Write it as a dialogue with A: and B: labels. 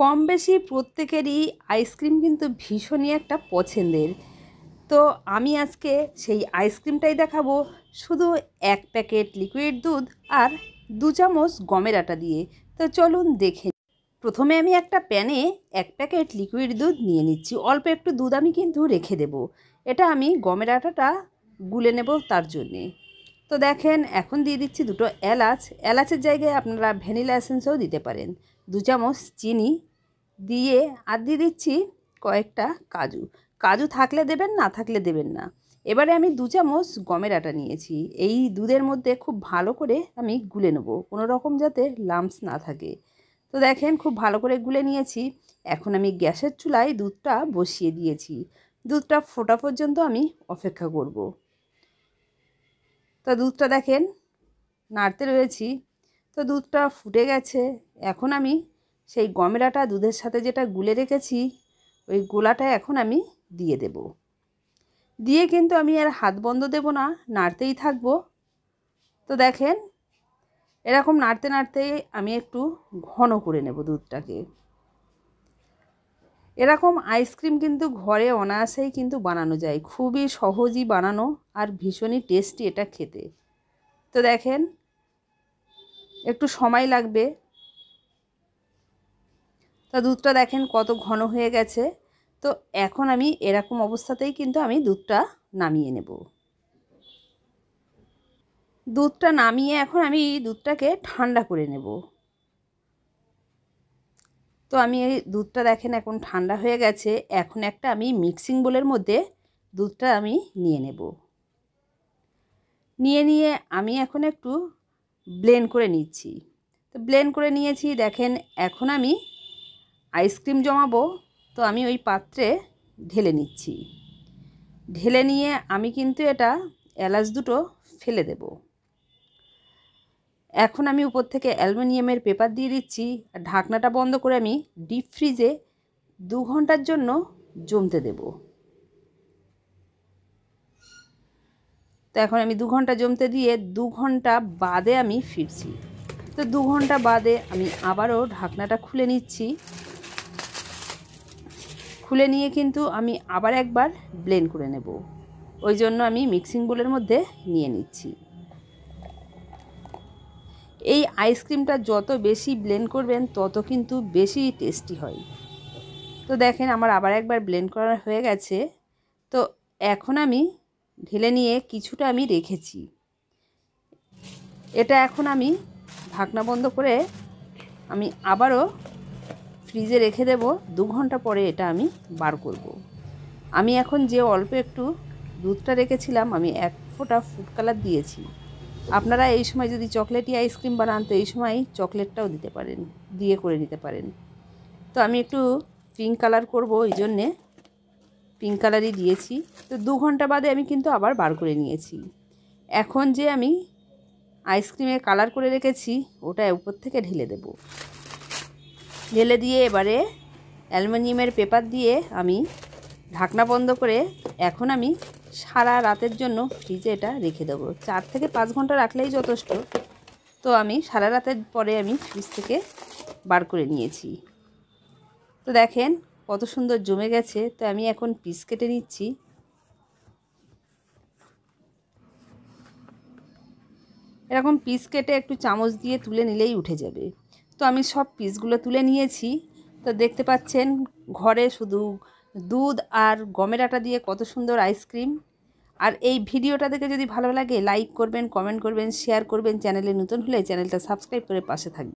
A: কম বেশি প্রত্যেকেরই আইসক্রিম কিন্তু ভীষণই একটা পছন্দের তো আমি আজকে সেই আইসক্রিমটাই দেখাবো শুধু এক প্যাকেট লিকুইড দুধ আর দু চামচ গমের আটা দিয়ে তো চলুন দেখে প্রথমে আমি একটা প্যানে এক প্যাকেট লিকুইড দুধ নিয়ে নিচ্ছি অল্প একটু দুধ আমি কিন্তু রেখে দেব এটা আমি গমের আটাটা গুলে নেব তার জন্যে তো দেখেন এখন দিয়ে দিচ্ছি দুটো এলাচ এলাচের জায়গায় আপনারা ভ্যানিলা এসেন্সও দিতে পারেন দু চামচ চিনি দিয়ে আর দিয়ে দিচ্ছি কয়েকটা কাজু কাজু থাকলে দেবেন না থাকলে দেবেন না এবারে আমি দু চামচ গমের আটা নিয়েছি এই দুধের মধ্যে খুব ভালো করে আমি গুলে নেবো কোনো রকম যাতে লামস না থাকে তো দেখেন খুব ভালো করে গুলে নিয়েছি এখন আমি গ্যাসের চুলায় দুধটা বসিয়ে দিয়েছি দুধটা ফোটা পর্যন্ত আমি অপেক্ষা করব তো দুধটা দেখেন নাড়তে রয়েছি তো দুধটা ফুটে গেছে এখন আমি সেই গমেলাটা দুধের সাথে যেটা গুলে রেখেছি ওই গোলাটা এখন আমি দিয়ে দেব দিয়ে কিন্তু আমি আর হাত বন্ধ দেব না নাড়তেই থাকব তো দেখেন এরকম নাড়তে নাড়তে আমি একটু ঘন করে নেব দুধটাকে এরকম আইসক্রিম কিন্তু ঘরে অনায়াসেই কিন্তু বানানো যায় খুবই সহজই বানানো আর ভীষণই টেস্টি এটা খেতে তো দেখেন একটু সময় লাগবে তা দুধটা দেখেন কত ঘন হয়ে গেছে তো এখন আমি এরকম অবস্থাতেই কিন্তু আমি দুধটা নামিয়ে নেব দুধটা নামিয়ে এখন আমি দুধটাকে ঠান্ডা করে নেব তো আমি এই দুধটা দেখেন এখন ঠান্ডা হয়ে গেছে এখন একটা আমি মিক্সিং বোলের মধ্যে দুধটা আমি নিয়ে নেব নিয়ে নিয়ে আমি এখন একটু ব্লেন্ড করে নিচ্ছি তো ব্লেন্ড করে নিয়েছি দেখেন এখন আমি আইসক্রিম জমাবো তো আমি ওই পাত্রে ঢেলে নিচ্ছি ঢেলে নিয়ে আমি কিন্তু এটা এলাচ দুটো ফেলে দেব এখন আমি উপর থেকে অ্যালুমিনিয়ামের পেপার দিয়ে দিচ্ছি আর ঢাকনাটা বন্ধ করে আমি ডিপ ফ্রিজে দু ঘন্টার জন্য জমতে দেব তো এখন আমি দু ঘন্টা জমতে দিয়ে দু ঘন্টা বাদে আমি ফিরছি তো দু ঘন্টা বাদে আমি আবারও ঢাকনাটা খুলে নিচ্ছি খুলে নিয়ে কিন্তু আমি আবার একবার ব্লেন্ড করে নেব ওই জন্য আমি মিক্সিং বোলের মধ্যে নিয়ে নিচ্ছি এই আইসক্রিমটা যত বেশি ব্লেন্ড করবেন তত কিন্তু বেশি টেস্টি হয় তো দেখেন আমার আবার একবার ব্লেন্ড করা হয়ে গেছে তো এখন আমি ঢেলে নিয়ে কিছুটা আমি রেখেছি এটা এখন আমি ঢাকনা বন্ধ করে আমি আবারও ফ্রিজে রেখে দেব দু ঘন্টা পরে এটা আমি বার করব। আমি এখন যে অল্প একটু দুধটা রেখেছিলাম আমি এক ফোঁটা ফুড কালার দিয়েছি আপনারা এই সময় যদি চকলেটই আইসক্রিম বানান তো এই সময় চকলেটটাও দিতে পারেন দিয়ে করে নিতে পারেন তো আমি একটু পিঙ্ক কালার করব এই জন্যে পিঙ্ক কালারই দিয়েছি তো দু ঘন্টা বাদে আমি কিন্তু আবার বার করে নিয়েছি এখন যে আমি আইসক্রিমে কালার করে রেখেছি ওটা উপর থেকে ঢেলে দেবো ঢেলে দিয়ে এবারে অ্যালুমিনিয়ামের পেপার দিয়ে আমি ঢাকনা বন্ধ করে এখন আমি সারা রাতের জন্য ফ্রিজে এটা রেখে দেবো চার থেকে পাঁচ ঘন্টা রাখলেই যথেষ্ট তো আমি সারা রাতের পরে আমি ফ্রিজ থেকে বার করে নিয়েছি তো দেখেন কত সুন্দর জমে গেছে তো আমি এখন পিস কেটে নিচ্ছি এরকম পিস কেটে একটু চামচ দিয়ে তুলে নিলেই উঠে যাবে তো আমি সব পিসগুলো তুলে নিয়েছি তো দেখতে পাচ্ছেন ঘরে শুধু দুধ আর গমের আটা দিয়ে কত সুন্দর আইসক্রিম আর এই ভিডিওটা দেখে যদি ভালো লাগে লাইক করবেন কমেন্ট করবেন শেয়ার করবেন চ্যানেলে নতুন হলে চ্যানেলটা সাবস্ক্রাইব করে পাশে থাকবেন